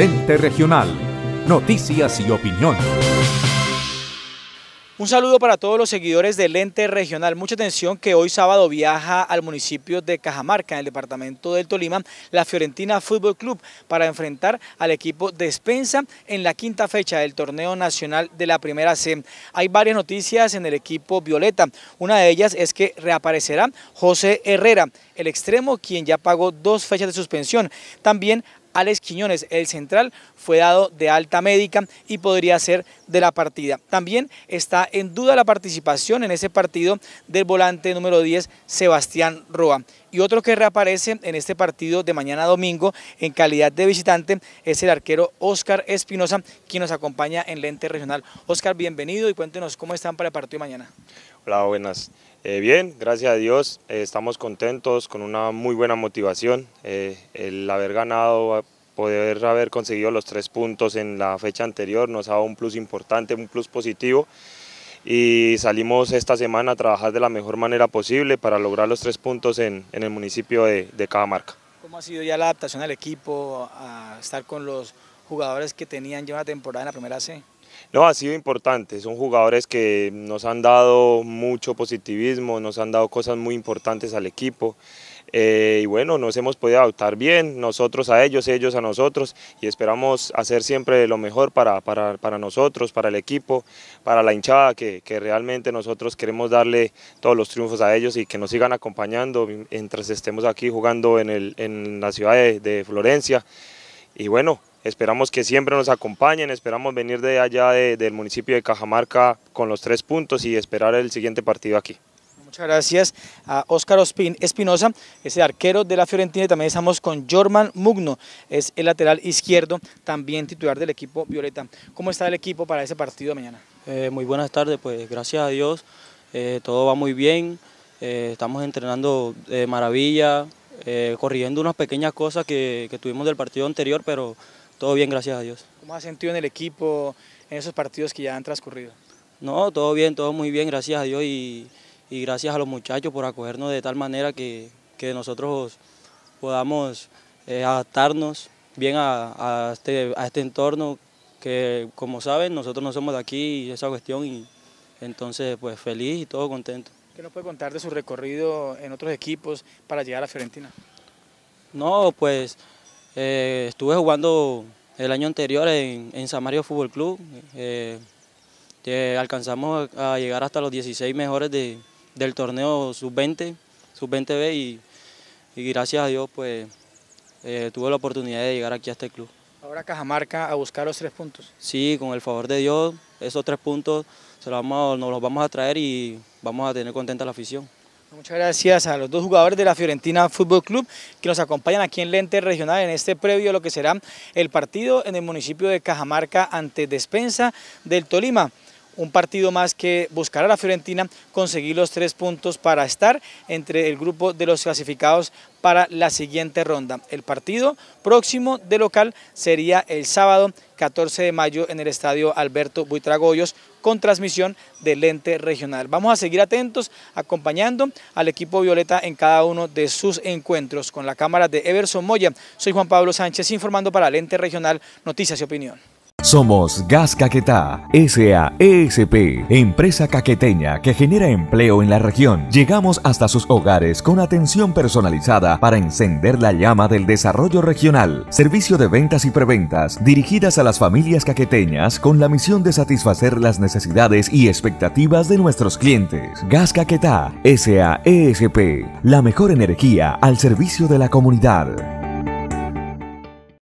Lente Regional. Noticias y opinión. Un saludo para todos los seguidores del Lente Regional. Mucha atención que hoy sábado viaja al municipio de Cajamarca, en el departamento del Tolima, la Fiorentina Fútbol Club, para enfrentar al equipo Despensa en la quinta fecha del torneo nacional de la primera C. Hay varias noticias en el equipo Violeta. Una de ellas es que reaparecerá José Herrera, el extremo, quien ya pagó dos fechas de suspensión. También Alex Quiñones, el central, fue dado de alta médica y podría ser de la partida. También está en duda la participación en ese partido del volante número 10, Sebastián Roa. Y otro que reaparece en este partido de mañana domingo en calidad de visitante es el arquero Oscar Espinosa, quien nos acompaña en Lente Regional. Oscar, bienvenido y cuéntenos cómo están para el partido de mañana. Hola, buenas. Eh, bien, gracias a Dios, eh, estamos contentos con una muy buena motivación. Eh, el haber ganado, poder haber conseguido los tres puntos en la fecha anterior nos ha dado un plus importante, un plus positivo. Y salimos esta semana a trabajar de la mejor manera posible para lograr los tres puntos en, el municipio de, de Cajamarca. ¿Cómo ha sido ya la adaptación al equipo, a estar con los jugadores que tenían ya una temporada en la primera C? No, ha sido importante, son jugadores que nos han dado mucho positivismo, nos han dado cosas muy importantes al equipo. Eh, y bueno, nos hemos podido adaptar bien, nosotros a ellos, ellos a nosotros, y esperamos hacer siempre lo mejor para, para, nosotros, para el equipo, para la hinchada, que, realmente nosotros queremos darle todos los triunfos a ellos y que nos sigan acompañando mientras estemos aquí jugando en, la ciudad de, de Florencia. Y bueno, Esperamos que siempre nos acompañen, esperamos venir de allá del municipio de Cajamarca con los tres puntos y esperar el siguiente partido aquí. Muchas gracias a Óscar Espinosa, es el arquero de la Fiorentina y también estamos con Jorman Mugno, es el lateral izquierdo, también titular del equipo Violeta. ¿Cómo está el equipo para ese partido de mañana? Eh, muy buenas tardes, pues gracias a Dios, eh, todo va muy bien, eh, estamos entrenando de maravilla, corrigiendo unas pequeñas cosas que tuvimos del partido anterior, pero todo bien, gracias a Dios. ¿Cómo has sentido en el equipo en esos partidos que ya han transcurrido? No, todo bien, todo muy bien, gracias a Dios y, gracias a los muchachos por acogernos de tal manera que, nosotros podamos eh, adaptarnos bien este, a, este, entorno que como saben nosotros no somos de aquí y esa cuestión y entonces pues feliz y todo contento. ¿Qué nos puede contar de su recorrido en otros equipos para llegar a Fiorentina? No, pues eh, estuve jugando el año anterior en, Samario Fútbol Club. Eh, alcanzamos a, llegar hasta los 16 mejores del torneo sub-20, sub-20B y, gracias a Dios pues eh, tuve la oportunidad de llegar aquí a este club. Ahora Cajamarca a buscar los tres puntos. Sí, con el favor de Dios, esos tres puntos se vamos nos los vamos a traer y vamos a tener contenta la afición. Muchas gracias a los dos jugadores de la Fiorentina Fútbol Club que nos acompañan aquí en Lente Regional en este previo a lo que será el partido en el municipio de Cajamarca ante Despensa del Tolima. Un partido más que buscará la Fiorentina conseguir los tres puntos para estar entre el grupo de los clasificados para la siguiente ronda. El partido próximo de local sería el sábado 14 de mayo en el estadio Alberto Buitragoyos con transmisión del ente regional. Vamos a seguir atentos, acompañando al equipo Violeta en cada uno de sus encuentros. Con la cámara de Everson Moya, soy Juan Pablo Sánchez informando para el ente regional Noticias y Opinión. Somos Gas Caquetá, SAESP, empresa caqueteña que genera empleo en la región. Llegamos hasta sus hogares con atención personalizada para encender la llama del desarrollo regional. Servicio de ventas y preventas dirigidas a las familias caqueteñas con la misión de satisfacer las necesidades y expectativas de nuestros clientes. Gas Caquetá, SAESP, la mejor energía al servicio de la comunidad.